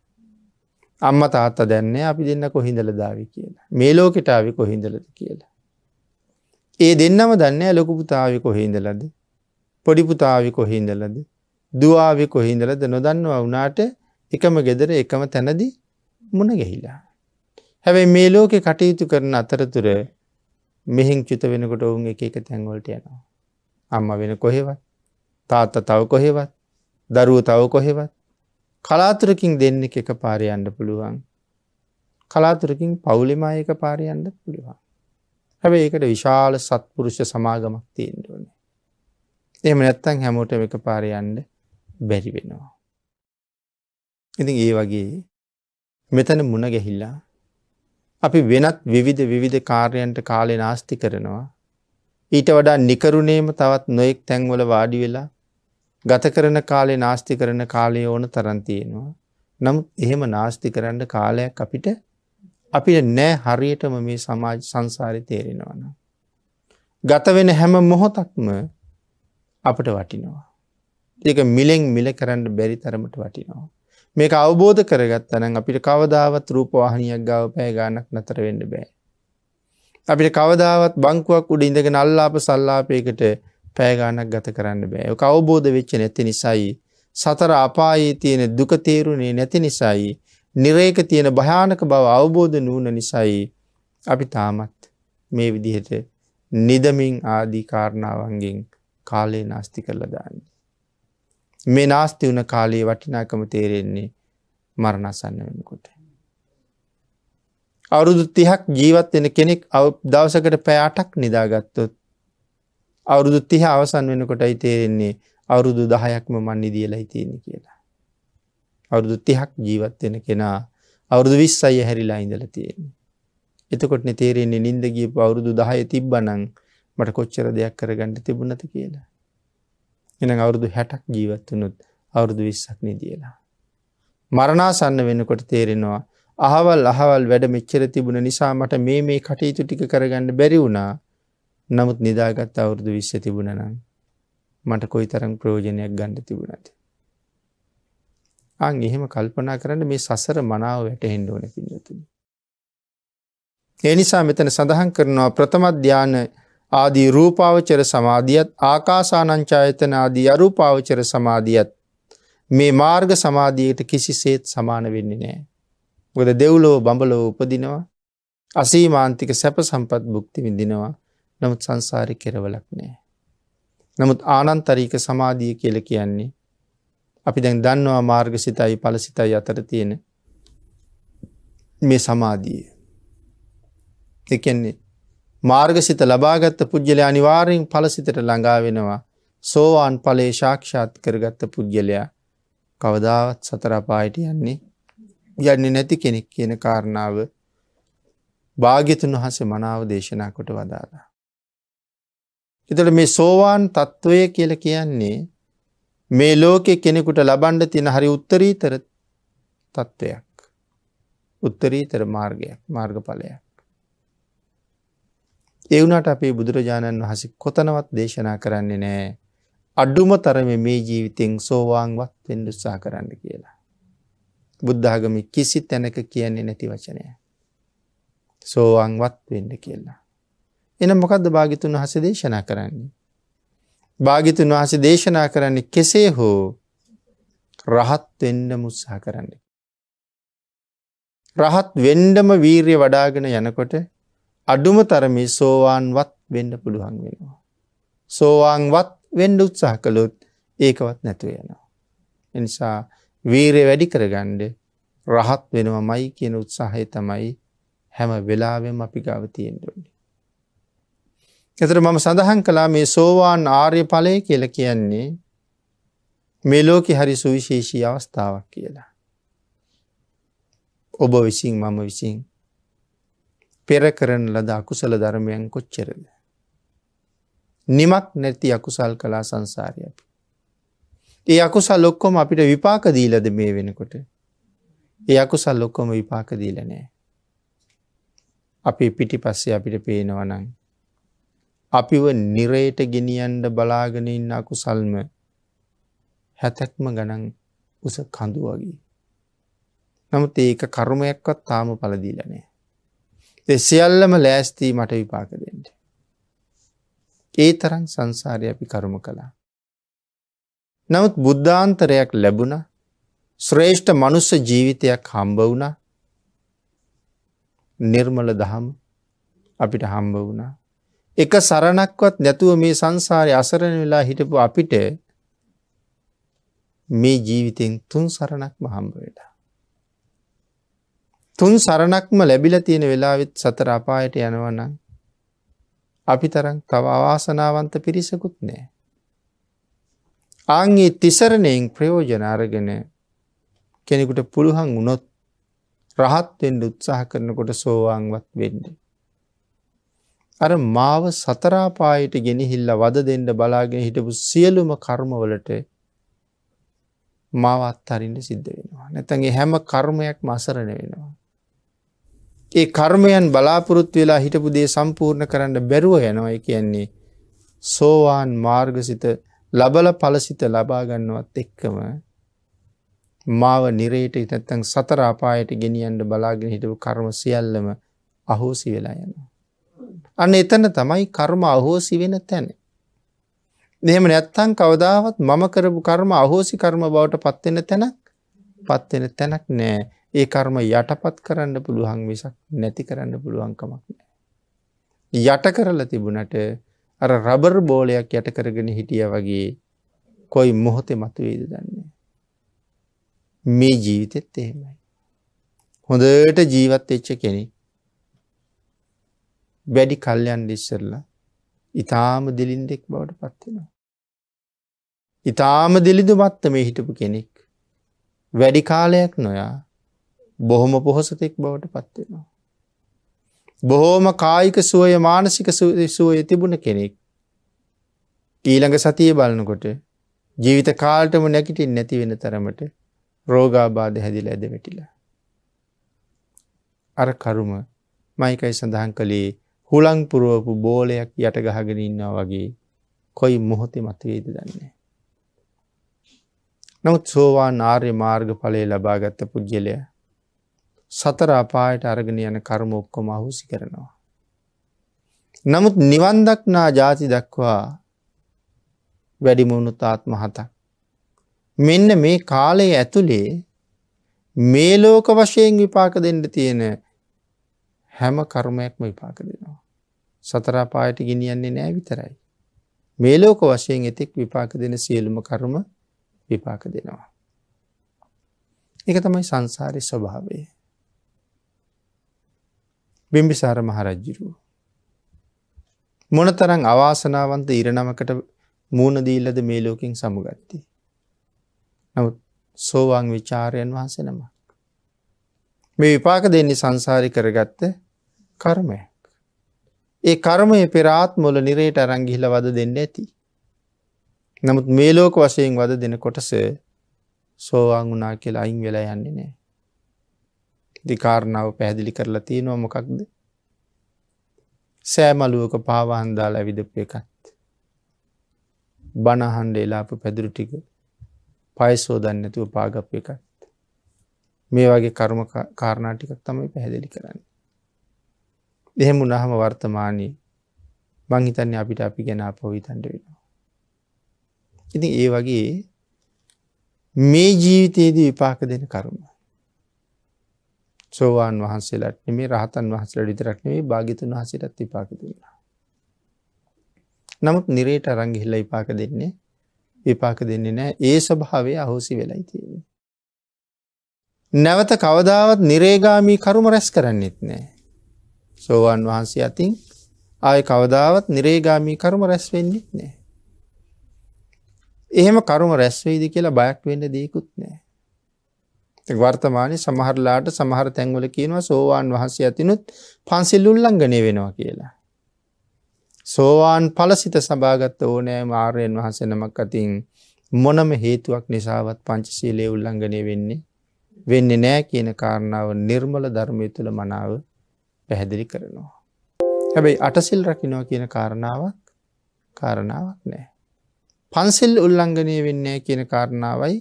අම්ම තාත්තා දැන්න අපි දෙන්න කොහින්දල දාවි කියලා. මේ ලෝකෙටාව කොහින්දලද කියලා. ඒ දෙන්නම දන්න ලොකුපුතාව කොහින්දලද. පොඩිපුතාව කොහින්දලද. දුවාවි කොහින්දලද නොදන්නවා වුනාට එකම ගෙදර එකම තැනදි මුණ ගැහිලා. හැබැයි මේ ලෝකෙ කටයුතු කරන අතරතුර මෙහෙන් චුත වෙනකොට ඔවුන් එක එක තැන්වලට යනවා. අම්ම වෙන කොහෙවත් තාත්ත තව කොහෙවත් දරුව තව කොහෙවත් කලාතුරකින් දෙන්න එක පාරයන්න පුළුවන් කලාතුරකින් පවුලිමායක පාරයන්න පුළුවන් හැබ ඒකට විශාල සත්පුරුෂ සමාගමක් තියෙන්ටඕන එම නැත්තන් හැමෝට එක පාරයන්න බැරි වෙනවා ඉතින් ඒ වගේ මෙතන මුණ ගැහිල්ලා අපි වෙනත් විවිධ විවිධ කාර්යන්ට කාලය නාස්ති කරනවා. ඊට වඩා නිකරුණේම තවත් නොයෙක් තැන්වල වාඩි වෙලා ගත කරන කාලේ නාස්ති කරන කාලය ඕන තරන්තියෙනවා. නමුත් එහෙම නාස්ති කරන්න කාලයක් අපිට අපිට නෑ හරියටම මේ සමාජ සංසාරි තේරෙනවන. ගත වෙන හැම මොහොතක්ම අපට වටිනවා. එක මිලෙන් මිල කරන්න බැරි තරමට වටිනවා. මේක අවබෝධ කරගත්තනං අපිට කවදාවත් රූපවාහනියක් ගව පෑගානක් නතර වෙන්න බෑ. අපිට කවදාවත් බංකුවක් උඩ ඉඳග නල්ලාප සල්ලාපයකට පෑගානක් ගත කරන්න බෑ අවබෝධ වෙච්ච නැති නිසයි. සතර අපායේ තියෙන දුකතේරුණේ නැති නිසයි. නිරේක තියෙන භයානක බව අවබෝධ නූන නිසයි අපි තාමත් මේ විදිහට නිදමින් ආදී කාරණාවන්ගෙන් කාලේ නාස්ති කරලදාන්න. මේ නාස්ති වුන කාලයේ වටිනාකම තේරෙන්නේ මරණසන්න වෙනකොට. අවුරුදු තිහක් ජීවත් වෙන කෙනෙක් දවසකට පෑ අටක් නිදාගත්තොත් අවුරුදු තිහ අවසන් වෙනකොටයි තේරෙන්නේ අවුරුදු දහයක්ම මන් නිදියලයි තියෙන කියලා. අවුරුදු තිහක් ජීවත්වෙන කෙනා අවුරුදු විස් අය හැරිලා ඉඳල තියෙන. එතකොට තේරෙන්නේ නින්දගී අවුරුදු දහය තිබ්බනං මට කොච්චර දෙයක් කරගන්නඩ තිබුණනති කියලා. එනම් අවුරුදු හැටක් ජීවත්වනුත් අවුරුදු විශ්සක් නිදියලා. මරණාසන්න වෙනකොට තේරෙනවා අහවල් අහවල් වැඩ මෙච්චර තිබුණ නිසා මට මේ මේ කටයුතු ටික කරගන්න බැරි වුණා නමුත් නිදාගත් අවුරුදු විශ්ස තිබුණ නම් මට කොයි තරම් ප්‍රෝජනයක් ගණ්ඩ තිබුණද. අං එහෙම කල්පනා කරන්න මේ සසර මනාව වැට හෙන්ඩෝන පිනතුනි. එනිසා මෙතන සඳහන් කරනවා ප්‍රථමත් ධ්‍යාන ආදී රූපාවචර සමාධියත් ආකාසානංචායතන ආදී අරූපාවචර සමාධියත් මේ මාර්ග සමාධියයට කිසිසේත් සමාන වෙන්නේ නෑ. ගොද දෙව්ලෝ බඹලෝ උපදිනවා අසීමාන්තික සැප සම්පත් භුක්ති විඳිනවා නමුත් සංසාරි කෙරවලක් නෑ. නමුත් ආනන්තරීක සමාධිය කියල කියන්නේ අපි දැන් දන්නවා මාර්ග සිතයි පල සිතයි අතර තියෙන මේ සමාධිය. එකන්නේ මාර්ගසිත ලබාගත්ත පුද්ගලයා අනිවාරයෙන් පලසිතට ළඟා වෙනවා සෝවාන් පලේ ශාක්ෂාත් කරගත්ත පුද්ගලයා කවදාවත් සතරපායට යන්නේ යන්නේ නැති කෙනෙක් කියන කාරණාව භාගිතුන් වහස මනාව දේශනා කොට වදාලා. එතට මේ සෝවාන් තත්ත්වය කියල කියන්නේ මේ ලෝකෙ කෙනෙකුට ලබන්ඩ තියෙන හරි උත්තරීතර තත්ත්වයක් උත්තරීතර මාර්ගයක් මාර්ගඵලයක්. ඒ වුණාට අපේ බුදුරජාණන් වහන්සේ කොතනවත් දේශනා කරන්නේ නැහැ. අඩුම තරමේ මේ ජීවිතෙන් සෝවාන්වත් වෙන්න උත්සාහ කරන්න කියලා. බුද්ධ ආගමේ කිසි තැනක කියන්නේ නැති වචනය. සෝවාන්වත් වෙන්න කියලා. එහෙනම් මොකද්ද භාග්‍යතුන් වහන්සේ දේශනා කරන්නේ? භාග්‍යතුන් වහන්සේ දේශනා කරන්නේ කෙසේ හෝ රහත් වෙන්න උත්සාහ කරන්න. රහත් වෙන්නම වීරිය වඩාගෙන යනකොට අඩුම තරමේ සෝවාන්වත් වෙන්න පුළුවන් වෙනවා. සෝවාන්වත් වෙන්ඩ උත්සාහ කළොත් ඒකවත් නැතුව යනවා. එනිසා වීරය වැඩි කරගණ්ඩ රහත් වෙනවා මයි කියන උත්සාහය තමයි හැම වෙලාවෙම අපි ගව තියෙන්ටඩි. එතර මම සඳහන් කලා මේ සෝවාන් ආර්ය පලය කියල කියන්නේ මෙලෝක හරි සුවිශේෂී අවස්ථාවක් කියලා. ඔබ විසින් මම විසින් පෙර කරන ලද අකුසල ධර්මයන් කොච්චරද. නිමක් නැති අකුසල් කලා සංසාරය අපි. ඒ අකුසල් ලොක්කොම අපිට විපාක දීලද මේ වෙනකොට. ඒ අකුසල් ලොක්කොම විපාක දීල නෑ. අපි පිටි පස්සේ අපිට පේනවනං. අපිව නිරයට ගෙනියන්ඩ බලාගෙන ඉන්න අකුසල්ම හැතැක්ම ගනන් උස කඳු වගේ. නමුත් ඒක කරුමයක්වත් තාම පලදීලනෑ. සියල්ලම ලෑස්තී මට විපාක දෙෙන්ට. ඒ තරන් සංසාරය අපි කරුම කළා. නමුත් බුද්ධාන්තරයක් ලැබුණ ශ්‍රේෂ්ඨ මනුස්ස ජීවිතයක් හම්බ වුණ නිර්මල දහම් අපිට හම්බ වුණ එක සරණක්වත් නැතුව මේ සංසාරය අසරණ වෙලා හිටපු අපිට මේ ජීවිතෙන් තුන් සරණක්ම හම්බ වෙලා. තුන් සරණක්ම ලැබිලා තියෙන වෙලාවෙත් සතර අපායට යනවනම් අපි තරම් තව අවාසනාවන්ත පිරිසකුත් නෑ. ආංගේ තිසරණයෙන් ප්‍රයෝජන අරගෙන කෙනෙකුට පුළුහන් වුනොත් රහත්වෙන්ඩ උත්සාහ කරනකොට සෝවාංවත් වෙන්න. අර මාව සතරාපායට ගෙනහිල්ල වද දෙන්න බලාගෙන හිටපු සියලුම කර්මවලට මාවත් අරින්න සිද්ධ වෙනවා. නැතන්ගේ හැම කර්මයක් මසරණ වෙනවා. ඒ කර්මයන් බලාපොරොත්තු වෙලා හිටපු දේ සම්පූර්ණ කරන්න බැරුව යනවයි කියන්නේ සෝවාන් මාර්ගසිත ලබල පලසිත ලබාගන්නවත් එක්කම මාව නිරේට ඉතත්තන් සතරාපායට ගෙනියන්ට බලාගෙන හිටපු කර්ම සියල්ලම අහෝසි වෙලා යනවා. අන්න එතන තමයි කර්ම අහෝසි වෙන තැන. දෙහෙම නැත්තං කවදාවත් මම කරපු කර්ම අහෝසි කර්ම බවට පත්වෙන තැනක් පත්වෙන තැනක් නෑ ඒ කර්ම යටපත් කරන්න පුළුවන් මිසක් නැති කරන්න පුළුවන්කමක් නෑ. යට කරලා තිබුණට අර රබර් බෝලයක් යට කරගෙන හිටිය වගේ කොයි මොහොතේ මතුවේද දන්නේ. මේ ජීවිතෙත් එහෙමයි. හොඳට ජීවත් එච්ච කෙනෙ. වැඩි කල්යන් ඉස්සරලා ඉතාම දිලින්දෙක් බවට පත්වෙනවා. ඉතාම දිලිදු මත්ත මේ හිටපු කෙනෙක් වැඩි කාලයක් නොයා බොහොම පොහොසතෙක් බවට පත්වෙනවා. බොහෝම කායික සුවය මානසික සුවය තිබුණ කෙනෙක්. ඊළඟ සතිය බලනකොට ජීවිත කාල්ටම නැකිටින් නැති වෙන තරමට රෝගාබාධ හැදිල ඇදමටිලා. අර කරුම මයිකයි සඳහන් කළේ හුළං පුරුවපු බෝලයක් යටගහගෙන ඉන්නා වගේ කොයි මොහොතේ මතවේද දන්නේ. නොත් සෝවා නාර්ය මාර්ග පලේ ලබාගත්ත පුද්ගලයා සතර අපායට අරගෙන යන කර්ම ඔක්කොම අහුසි කරනවා. නමුත් නිවන්දක්නා ජාති දක්වා වැඩිමුණු තාත්ම හතක්. මෙන්න මේ කාලයේ ඇතුළේ මේ ලෝක වශයෙන් විපාක දෙන්න තියෙන හැම කර්මයක්ම විපාක දෙනවා. සතරාපායට ගෙනියන්නේ නෑ විතරයි. මේ ලෝක වශයෙන් එතෙක් විපාක දෙන සියලුම කර්ම විපාක දෙනවා. එක තමයි සංසාරය ස්වභාවේ. බිම්බිසාර මහරජ්ජිරුව. මොන තරං අවාසනාවන්ත ඉරණමකට මූුණදීල්ලද මේ ලෝකින් සමුගත්ති. නවත් සෝවාන් විචාරයන් වහන්සෙනම. මේ විපාක දෙන්නේ සංසාරි කරගත්ත කර්මය. ඒ කර්මය පෙරාත්මොල නිරේට අරංගිහිල වද දෙන්න ඇති. නමුත් මේ ලෝක වශයෙන් වද දෙන කොටස සෝවාන් වනා කියලා අයින් වෙලා යන්නේ නෑ. දිකාරණාව පැහැදිලි කරලා තියෙනවා මොකක්ද සෑමලුවක පාවාහන්දාල ඇවිදපු එකත් බණහන්ඩ එලාපු පැදුරු ටික පයසෝදන්නතුව පාගප්ප එකත් මේ වගේ කර්ම කාරණාටිකක් තමයි පැහැදිලි කරන්න දෙහෙමු නහම වර්තමානයේ මංහිතන්න අපිට අපි ගැන පොවිතන්ට වෙනවා ඉති ඒ වගේ මේ ජීවිතයේදී විපාක දෙන කරුණ සෝවාන් වහන්සේලට නෙමේ රහතන් වහන්සේලා විතරක් නෙවෙයි භාග්‍යතුන් වහන්සේටත් විපාක දෙනවා. නමුත් නිරේට අරන් ගිහිල්ලා විපාක දෙන්නේ විපාක දෙන්නේ නැහැ. ඒ ස්වභාවය අහෝසි වෙලයි තියෙන්නේ. නැවත කවදාවත් නිරේගාමී කර්ම රැස් කරන්නෙත් නැහැ. සෝවාන් වහන්සේ අතින් ආය කවදාවත් නිරේගාමී කර්ම රැස් වෙන්නෙත් නැහැ. එහෙම කර්ම රැස් වෙයිද කියලා බයක් වෙන්න දෙයක්වත් නැහැ. වර්තමානය සමහරලාට සමහර තැන්වල කියනවා සෝවාන් වහන්සේ ඇතිනුත් පන්සිල් උල්ලංඝනය වෙනවා කියලා. සෝවාන් පලසිත සභාගත්ත ඕනෑ මාර්යෙන් වහසනමක් අතින් මොනම හේතුවක් නිසාවත් පංචසීලය උල්ලංඝනය වෙන්නේ වෙන්න නෑ කියන කාරණාව නිර්මල ධර්මය තුළ මනාව පැහැදිලි කරනවා. හැබැයි අටසිල් රකිනවා කියන කාරණාවක් කාරණාවක් නෑ. පන්සිල් උල්ලංඝනය වෙන්නේ කියන කාරණාවයි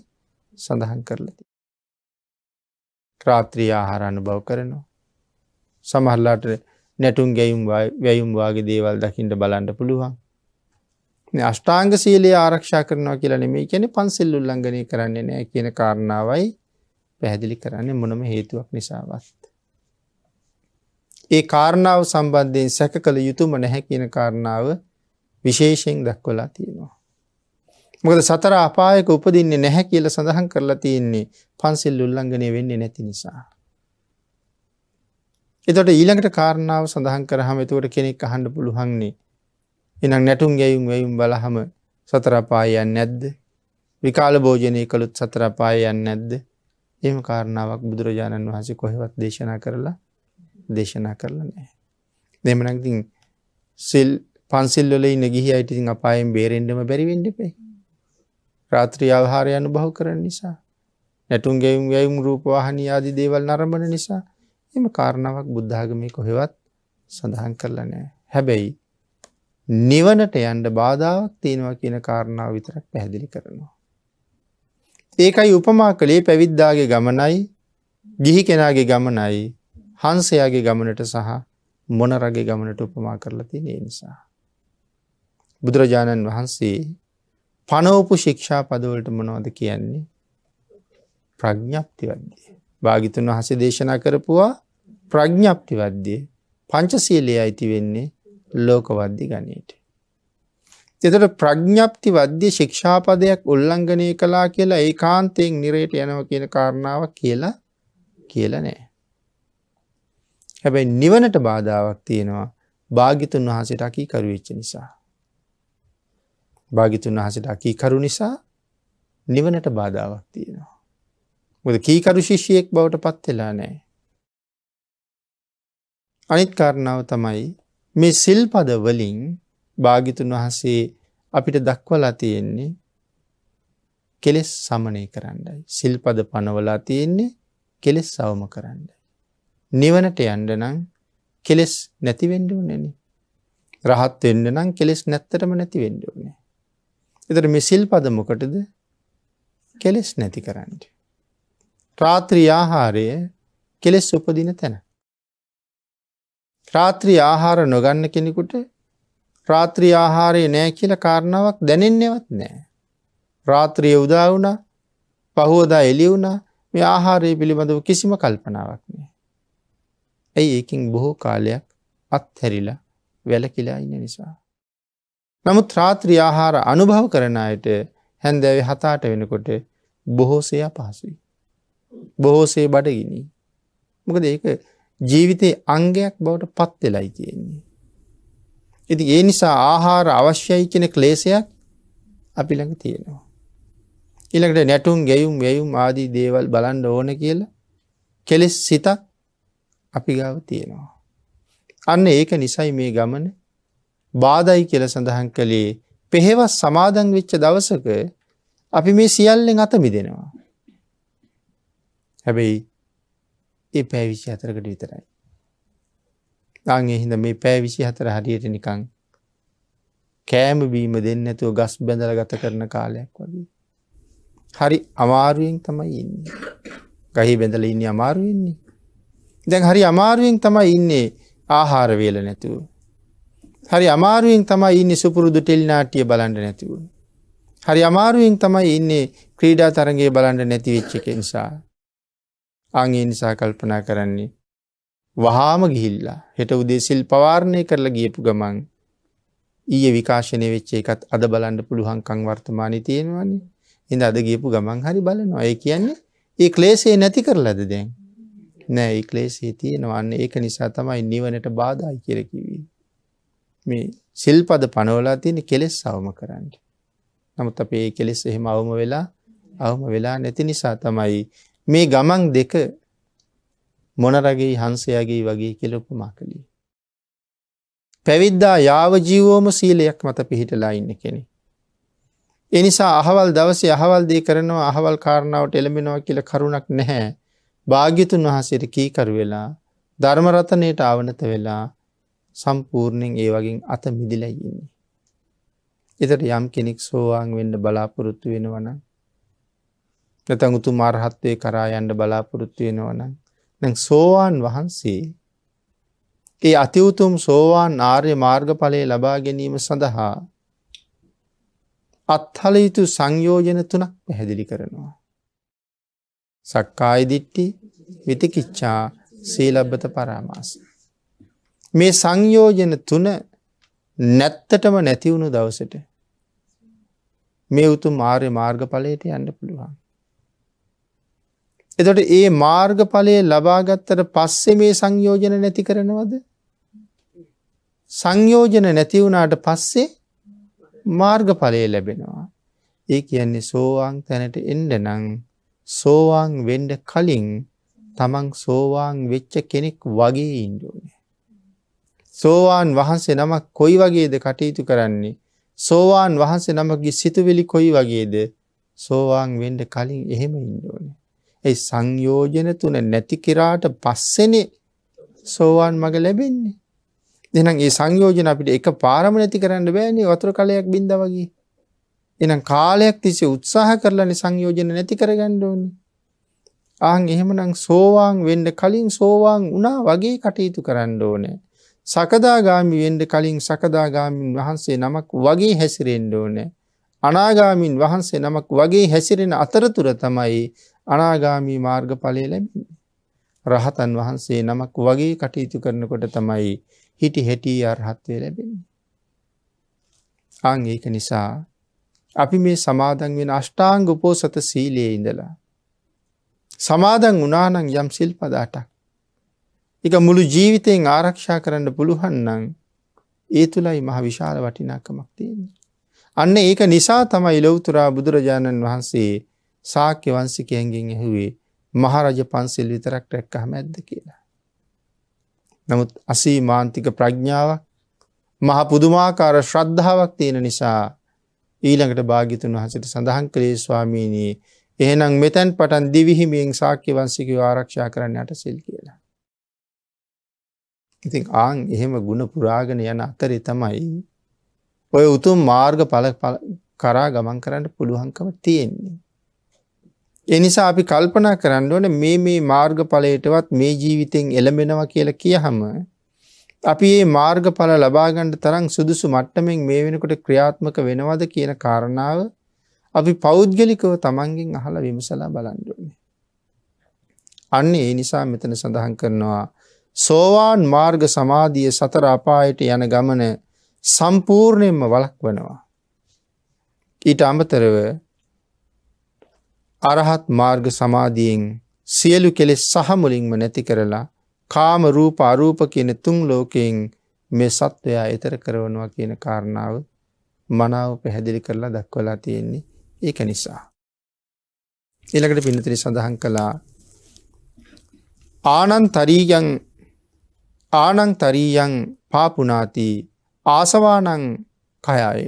සඳහන් කරලති. ක්‍රාත්‍රී ආහාර අනුභව කරනවා. සමහරලාට නැටුම් ගැයුම් වැයුම්වාගේ දේවල් දකිින්ට බලන්ඩ පුළුවන්. අෂ්ටාංග සීලේ ආරක්ෂා කරනවා කියලා නෙමේ කියන පන්සිල් උල්ලංඝනය කරන්නේ නෑ කියන කාරණාවයි පැහැදිලි කරන්නේ මොනම හේතුවක් නිසාවත්. ඒ කාරණාව සම්බන්ධයෙන් සැක කළ යුතුම නැහැ කියන කාරණාව විශේෂයෙන් දක්වලා තියෙනවා. මොකද සතර අපායක උපදින්නේ නැහැ කියල සඳහන් කරලා තියෙන්නේ පන්සිල් උල්ලංඝනය වෙන්නේ නැති නිසා. එතට ඊළඟට කාරණාව සඳහන් කරහම එතුවට කෙනෙක් අහන්ඩ පුළුවන්න්නේ එනම් නැටුම් ගැයුම් වැයුම් බලහම සතරපායන් නැද්ද විකාල භෝජනය කළුත් සතරපායන් නැද්ද එම කාරණාවක් බුදුරජාණන් වහන්සේ කොහෙවත් දේශනා කරලා දේශනා කරලා නෑ. දෙමනක්තින් සිල් පන්සිල්ලොල ඉන්න ගිහි අයිටිසින් අපායෙන් බේරෙන්ඩම බැරිවෙන්ඩපේ රාත්‍රී ආහාරය අනුභව කරන නිසා නැටුම් ගෙවුම් ගැයුම් රූපවාහිනී ආදී දේවල් නරඹන නිසා එම කාරණාවක් බුද්ධ ආගමේ කොහෙවත් සඳහන් කරලා නැහැ. හැබැයි නිවනට යන්න බාධාවක් තියෙනවා කියන කාරණාව විතරක් පැහැදිලි කරනවා. ඒකයි උපමා කළේ පැවිද්දාගේ ගමනයි ගිහි කෙනාගේ ගමනයි හංසයාගේ ගමනට සහ මොනරගේ ගමනට උපමා කරලා තියෙන නිසා. බුදුරජාණන් වහන්සේ පනවපු ශික්ෂා පදවලට මොනවද කියන්නේ ප්‍රඥ්ඥප්ති වද්දේ. භාගිතුන් වහස දේශනා කරපුවා ප්‍රඥ්ඥප්ති වද්දේ පංචසීලය අයිති වෙන්නේ ලෝකවද්දි ගනීට. එතට ප්‍රඥ්ඥප්ති වද්‍ය ශික්ෂාපදයක් උල්ලංගනය කලා කියලා ඒ කාන්තයෙන් නිරේට යනව කියන කාරණාව කියලා කියල නෑ. හැබැයි නිවනට බාධාවක් තියෙනවා භාගිතුන් වහසට අකී කරුවෙච්ච නිසා. භාගිතුන් වහසට අකීකරු නිසා නිවනට බාධාවක් තියෙනවා. මුද කීකරු ශිෂයෙක් බවට පත්වෙලා නෑ. අනිත් කාරණාව තමයි මේ සිල්පද වලින් භාගිතුන් වහසේ අපිට දක්වලා තියෙන්නේ කෙලෙස් සමනය කරන්නයි. සිල්පද පනවලා තියෙන්නේ කෙලෙස් සවම කරන්නයි. නිවනට යන්ඩනං කෙලෙස් නැතිවෙන්ඩුනෙන. රහත් වෙන්න නම් කෙලෙස් නැත්තරම නැතිවෙන්ඩුනේ. එතට මෙසිල් පද මොකටද කෙලෙස් නැති කරන්නට. රාත්‍රී ආහාරය කෙලෙස් උපදින තැන. රාත්‍රී ආහාර නොගන්න කෙනෙකුට රාත්‍රී ආහාරය නෑ කියල කාරණාවක් දැනෙන්නේවත් නෑ. රාත්‍රිය උදාවුණ පහෝදා එලිවුණ මේ ආහාරය පිළිබඳව කිසිම කල්පනාවක් නෑ. ඇයි ඒකින් බොහෝ කාලයක් අත්හැරිලා වැලකිලා ඉන්න නිසා. නමුත් ත්‍රාත්‍රී ආහාර අනුභව කරන අයට හැන්දැවේ හතාට වෙනකොට බොහෝසය පහසුයි. බොහෝසේ බඩගිනි. මොකද ඒක ජීවිතයේ අංගයක් බවට පත් වෙලයි තියෙන්නේ. ඉති ඒ නිසා ආහාර අවශ්‍යයි කෙන ක්ලේසයක් අපි ළඟ තියෙනවා. ඉළඟට නැටුම් ගැයුම් වැයුම් ආදී දේවල් බලන්න ඕන කියලා කෙලෙස් සිතක් අපි ගාව තියෙනවා. අන්න ඒක නිසයි මේ ගමන බාධයි කියල සඳහන් කළේ පෙහෙවස් සමාදන් වෙච්ච දවසක අපි මේ සියල්ලෙන් අතමි දෙෙනවා. හැබැයි ඒ පැවිසි හතරකට විතරයි. තාගේ හිද මේ පැවිසි හතර හරියට නිකං කෑම බීම දෙන්න ඇතුව ගස් බැඳල ගත කරන කාලයක් වගේ. හරි අමාරුවෙන් තමයි ඉන්න. ගහි බැඳල ඉන්න අමාරුවෙන්නේ. දැන් හරි අමාරුවෙන් තමයි ඉන්නේ ආහාරවේල නැතුව හරි අමාරුවෙන් තමයි ඉන්න සුපුරුදු ටෙල්නාටිය බලන්ඩ නැතිවුණ. හරි අමාරුවෙන් තමයි ඉන්නේ ක්‍රීඩා තරගේ බලන්ඩ නැතිවෙච්චක නිසා. අගේ නිසා කල්පනා කරන්නේ. වහාම ගිහිල්ලා හෙට උදේසිල් පවාරණය කරලා ගියපු ගමන් ඊය විකාශනය වෙච්ච එකත් අද බලන්ඩ පුළුවන්කං වර්තමානය තියෙනවන්නේ ඉඳ අද ගියපු ගමන් හරි බලනවා ඒ කියන්නේ ඒ ක්ලේසේ නැති කරලද දැන් නෑ ඒ ක්ලේසේ තියෙනවන්න ඒක නිසා තමයි නිවනට බාධයි කියරකිවී. මේ සිල්පද පනවලා තියෙන කෙලෙස් අවම කරන්න. නමුත් අපේ කෙලෙස් එහෙම අවම වෙලා අවම වෙලා නැති නිසා තමයි මේ ගමන් දෙක මොනරගේ හන්සයාගේ වගේ කෙලොපුමා කළේ. පැවිද්දා යාවජීවෝම සීලයක් මත පිහිටලා ඉන්න කෙනෙ. එනිසා අහවල් දවස අහවල් දී කරනවා අහවල් කාරණාවට එළඹෙනවා කියල කරුණක් නැහැ. භාග්‍යතුන් වහසට කීකරු වෙලා ධර්මරතනයට ආවනත වෙලා සම්පූර්ණයෙන් ඒ වගේ අත මිදිලා ඉන්නේ. එතට යම් කෙනෙක් සෝවාන් වෙන්න බලාපොරොත්තු වෙනවන නැතන් උතු මාර්හත්වය කරා යන්ඩ බලාපොරොත්තු වෙනවන නැ සෝවාන් වහන්සේ ඒ අතිවුතුම් සෝවාන් ආර්ය මාර්ගඵලය ලබා ගැනීම සඳහා අත්හල යුතු සංයෝජන තුනක් පැහැදිලි කරනවා. සක්කායිදිට්ටි විතිකිච්චා සීලබ්බත පරාමාසය. මේ සංයෝජන තුන නැත්තටම නැතිවුණු දවසට මේ උතු මාර්ය මාර්ගඵලයට යන්න පුළුවන්. එතට ඒ මාර්ගඵලය ලබාගත්තට පස්සේ මේ සංයෝජන නැති කරනවද. සංයෝජන නැතිවුණට පස්සේ මාර්ගඵලය ලැබෙනවා. ඒ කියන්නේ සෝවාන් තැනට එන්න නං සෝවාන් වෙන්ඩ කලින් තමන් සෝවාන් වෙච්ච කෙනෙක් වගේ ඉන්ඩුවන. සෝවාන් වහන්සේ නමක් කොයි වගේද කටයුතු කරන්නේ. සෝවාන් වහන්සේ නමගේ සිතුවෙලි කොයි වගේද සෝවාන් වෙන්ඩ කලින් එහෙම ඉන්දෝනේ. ඒ සංයෝජන තුන නැතිකිරාට පස්සෙනේ සෝවාන් මග ලැබෙන්නේ. දෙනම් ඒ සංයෝජන අපිට එක පාරම නැති කරන්න බෑනේ වතුර කලයක් බින්ද වගේ. එනම් කාලයක් තිසේ උත්සාහ කරලන සංයෝජන නැති කරගණ්ඩෝනි. ආන් එහෙමනම් සෝවාන් වෙන්ඩ කලින් සෝවාන් වනා වගේ කටයුතු කරන්න ඕනෑ. සකදාගාමි වෙන්ඩ කලින් සකදාගාමින් වහන්සේ නමක් වගේ හැසිරෙන්ඩ ඕනෑ. අනාගාමින් වහන්සේ නමක් වගේ හැසිරෙන අතරතුර තමයි අනාගාමී මාර්ග පලය ලැබින්. රහතන් වහන්සේ නමක් වගේ කටයුතු කරනකොට තමයි හිටි හෙටී අර්හත්වය ලැබෙන්නේ. අං ඒක නිසා අපි මේ සමාදන් වෙන අෂ්ටාංග උපෝසත සීලයේ ඉඳලා. සමාදන් උනානං යම් සිල් පදාටක් එක මුළු ජීවිතයෙන් ආරක්ෂා කරන්න පුළුහන්නන් ඒ තුළයි මහ විශාල වටිනාකමක් තියන්නේ. අන්න ඒක නිසා තමයි ලොවතුරා බුදුරජාණන් වහන්සේ සාක්‍ය වන්සිකයන්ගෙන් ඇහුවේ මහරජ පන්සිල් විතරක් රැක්ක හැමැද්ද කියලා. නමුත් අසී මාන්තික ප්‍රඥාවක් මහ පුදුමාකාර ශ්‍රද්ධාවක් තියෙන නිසා ඊළඟට භාගිතුන් වහසට සඳහන් කළේ ස්වාමීනී එහෙනම් මෙතැන් පටන් දිවිහිමියෙන් සාක්‍ය වන්සිකව ආරක්ෂා කරන්න යට සිල් කියලා. ඉතින් ආං එහෙම ගුණ පුරාගෙන යන අතරි තමයි ඔය උතුම් මාර්ග පල කරා ගමන් කරන්න පුළුවන්කම තියෙන්නේ. එනිසා අපි කල්පනා කරන්න ඕන මේ මේ මාර්ග පලයටවත් මේ ජීවිතෙන් එළඹෙනවා කියලා කියහම අපි ඒ මාර්ග පල ලබාගණ්ඩ තරං සුදුසු මට්ටමෙන් මේ වෙනකොට ක්‍රියාත්මක වෙනවද කියන කාරණාව අපි පෞද්ගලිකව තමන්ගෙන් අහල විමසලා බලන්ඩුවන්නේ. අන්නේ ඒ නිසා මෙතන සඳහන් කරනවා සෝවාන් මාර්ග සමාධිය සතර අපායට යන ගමන සම්පූර්ණයෙන්ම වලක් වනවා. ඊට අමතරව අරහත් මාර්ග සමාධියෙන් සියලු කෙලෙස් සහමුලින්ම නැති කරලා කාම රූප අරූප කියන තුන් ලෝකයෙන් මේ සත්වයා ඈතර කරවනවා කියන කාරණාව මනාව පැහැදිලි කරලා දක්වලා තියෙන්නේ ඒක නිසා. ඊළඟට පින්නතිරි සඳහන් කළා ආනන්තරීයන් ආනංතරීයන් පාපුනාති ආසවානං කයාය.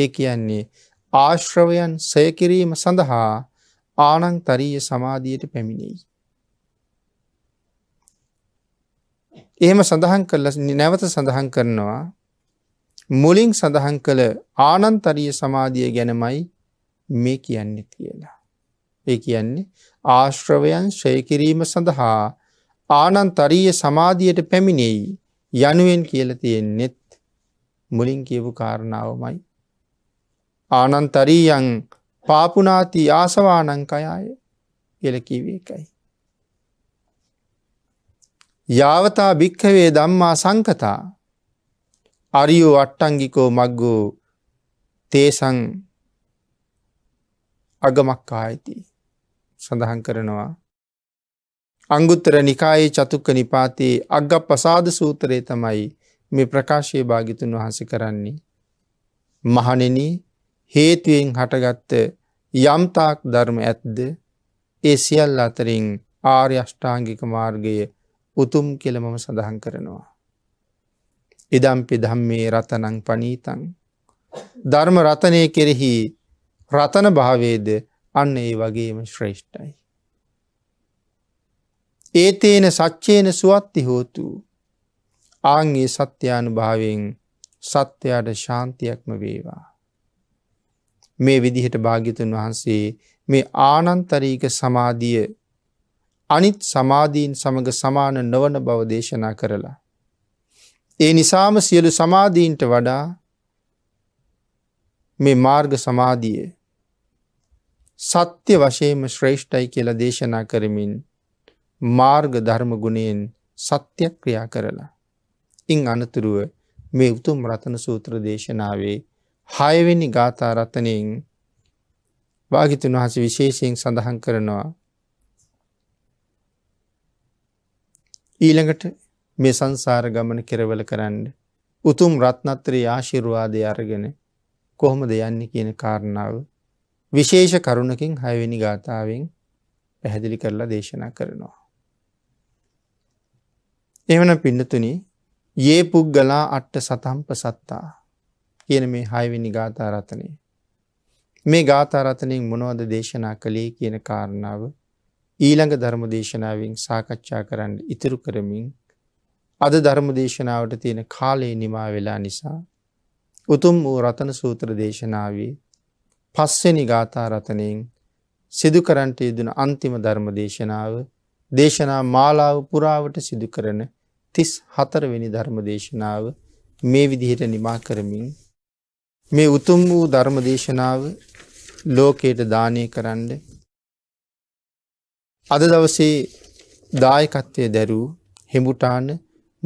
ඒ කියන්නේ ආශ්‍රවයන් සයකිරීම සඳහා ආනංතරීය සමාධියයට පැමිණෙයි. එහෙම සඳහන් කරල නැවත සඳහන් කරනවා මුලින් සඳහන් කළ ආනන්තරීය සමාධිය ගැනමයි මේ කියන්නේ කියලා. ඒ කියන්නේ ආශ්‍රවයන් ශයකිරීම සඳහා ආනන්තරීය සමාධියට පැමිණෙයි යනුවෙන් කියල තියෙන්නෙත් මුලින් කියපු කාරණාවමයි. ආනන්තරීයන් පාපුනාති ආසවානංකයාය කියලකිවේ එකයි. යාවතා භික්හවේ දම්මා සංකතා අරියෝ අට්ටංගිකෝ මක්ගෝ තේසං අගමක්කායිති සඳහන් කරනවා අංගුත්තර නිකායේ චතුක්ක නිපාතයේ අග්ග පසාද සූතරය තමයි මේ ප්‍රකාශය භාගිතුන් වහස කරන්නේ. මහනෙන හේතුවෙන් හටගත්ත යම්තාක් ධර්ම ඇත්ද ඒ සියල් අතරින් ආර්යෂ්ඨාංගික මාර්ගය උතුම් කෙළමම සඳහන් කරනවා. ඉදම්පි ධම්මේ රතනං පනීතන්. ධර්ම රතනය කෙරෙහි රතන භාවේද අන්න ඒ වගේම ශ්‍රේෂ්ඨයි. ඒතේන සච්චේන සුවත්ති හෝතු ආංගේ සත්‍යානු භාවෙන් සත්‍යයට ශාන්තියක්ම වේවා. මේ විදිහට භාගිතුන් වහන්සේ මේ ආනන්තරීක සමාධිය අනිත් සමාධීන් සමඟ සමාන නොවන බව දේශනා කරලා. ඒ නිසාම සියලු සමාධීන්ට වඩා මේ මාර්ග සමාධිය සත්‍ය වශයෙන්ම ශ්‍රේෂ්ඨයි කියලා දේශනා කරමින් මාර්ග ධර්ම ගුණයෙන් සත්‍යයක් ක්‍රියා කරලා. ඉන් අනතුරුව මේ උතුම් රතන සූත්‍ර දේශනාවේ හයවෙනි ගාථා රතනයෙන් භාගිතුන් වහස විශේෂයෙන් සඳහන් කරනවා. ඊළඟට මේ සංසාර ගමන කෙරවල කරන්න උතුම් රත්නත්‍රී ආශිරවාදය අරගෙන කොහොමද යන්න කියන කාරණාව විශේෂ කරුණකින් හයවෙනි ගාථාවෙන් පැහැදිලි කරලා දේශනා කරනවා. එවන පිඩතුනි ඒ පුද්ගලා අට්ට සතම්ප සත්තා කියන මේ හයවිනි ගාථාරතනය. මේ ගාථාරතනින් මොනවද දේශනා කළේ කියන කාරණාව ඊළඟ ධර්ම දේශනාවෙන් සාකච්ඡා කරන්න ඉතුරු කරමින් අද ධර්ම දේශනාවට තියෙන කාලයේ නිමා වෙලා නිසා උතුම් වූ රතන සූත්‍ර දේශනාවේ පස්වෙනි ගාථා රතනයෙන් සිදු කරන්ට යෙදෙන අන්තිම ධර්ම දේශනාව දේශනා මාලාව පුරාවට සිදු කරන තිස් හතරවෙනි ධර්ම දේශනාව මේ විදිහට නිමා කරමින් මේ උතුම් වූ ධර්ම දේශනාව ලෝකයට දානය කරන්න අද දවසේ දායකත්වය දැරූ හෙමුටාන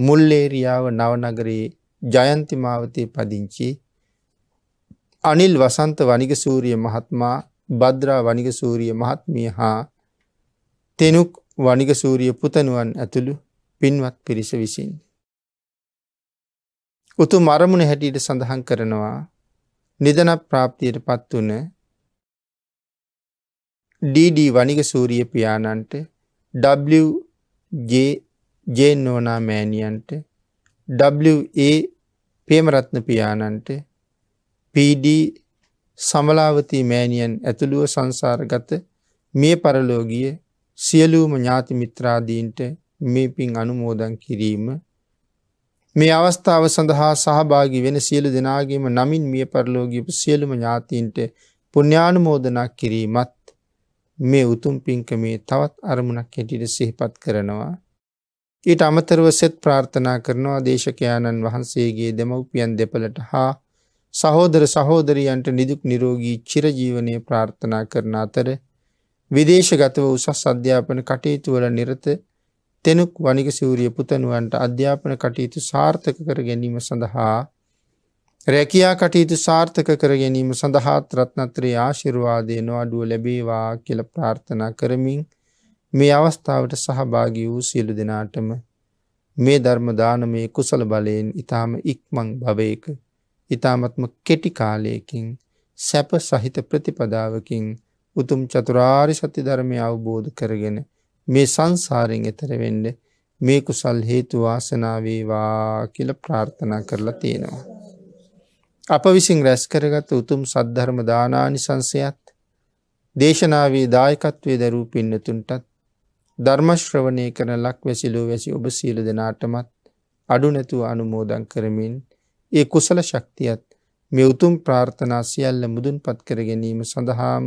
මුල්ලේරියාව නවනගරයේ ජයන්තිමාවතය පදිංචි අනිල් වසන්ත වනිගසූරිය මහත්මා බද්‍රා වනිගසූරිය මහත්මිය හා තෙනුක් වනිගසූරිය පුතනුවන් ඇතුළු පින්වත් පිරිස විසින්. උතු මරමුණ හැටියට සඳහන් කරනවා නිදන ප්‍රාප්තියට පත්වන ඩඩ වනික සූරිය පියාණන්ට ජේනෝනා මෑණියන්ට ඒ පේමරත්න පියාණන්ට පඩ සමලාවතී මෑණියන් ඇතුළුව සංසාරගත මේ පරලෝගිය සියලූම ඥාතිමිත්‍රාදීන්ට මේ පින් අනුමෝදන් කිරීම මේ අවස්ථාව සඳහා සහභාගි වෙන සියලු දෙනාගේම නමින් මිය පරලෝගීප සියලුම ඥාතීන්ට පුුණ්‍යානුමෝදනා කිරීමත් මේ උතුම් පින්කමේ තවත් අරමුණක් හැටිට සිහිපත් කරනවා. ඊට අමතරව සෙත් ප්‍රාර්ථනා කරනවා දේශකයාණන් වහන්සේගේ දෙමව්පියන් දෙපළට හා සහෝදර සහෝදරියන්ට නිදුක් නිරෝගී චිරජීවනය ප්‍රාර්ථනා කරන අතර විදේශගතව උසස් අධ්‍යාපන කටයුතුවල නිරත තෙනුක් වනික සූරිය පුතනුවන්ට අධ්‍යාපන කටයුතු සාර්ථක කර ගැනීම සඳහා රැකයා කටයුතු සාර්ථක කර ගැනීම සඳහා ත්‍රත්නත්‍රයේ ආශිරවාදය නොඅඩුව ලැබේවා කියල ප්‍රාර්ථනා කරමින් මේ අවස්ථාවට සහභාගී වූ සියලු දෙනාටම මේ ධර්මදානමය කුසල බලයෙන් ඉතාම ඉක්මං භවයක ඉතාමත්ම කෙටි කාලයකින් සැප සහිත ප්‍රතිපදාවකින් උතුම් චතුරාරි සත්‍ය ධර්මය අවබෝධ කරගෙන මේ සංසාරෙන් එතර වෙන්න මේ කුසල් හේතු වාසනාවේවා කියල ප්‍රාර්ථනා කරලා තියෙනවා. අප විසින් රැස් කරගත උතුම් සද්ධර්ම දානානි සංසයත් දේශනාවේ දායකත්වය දරූ පින්නතුන්ටත් ධර්මශ්‍රවනය කරන ලක් වැසිලෝ වැසි ඔබ සියලු දෙනාටමත් අඩු නැතුව අනුමෝදන් කරමින් ඒ කුසල ශක්තියත් මෙවතුම් ප්‍රාර්ථනා සියල්ල මුදුන් පත් කර ගැනීම සඳහාම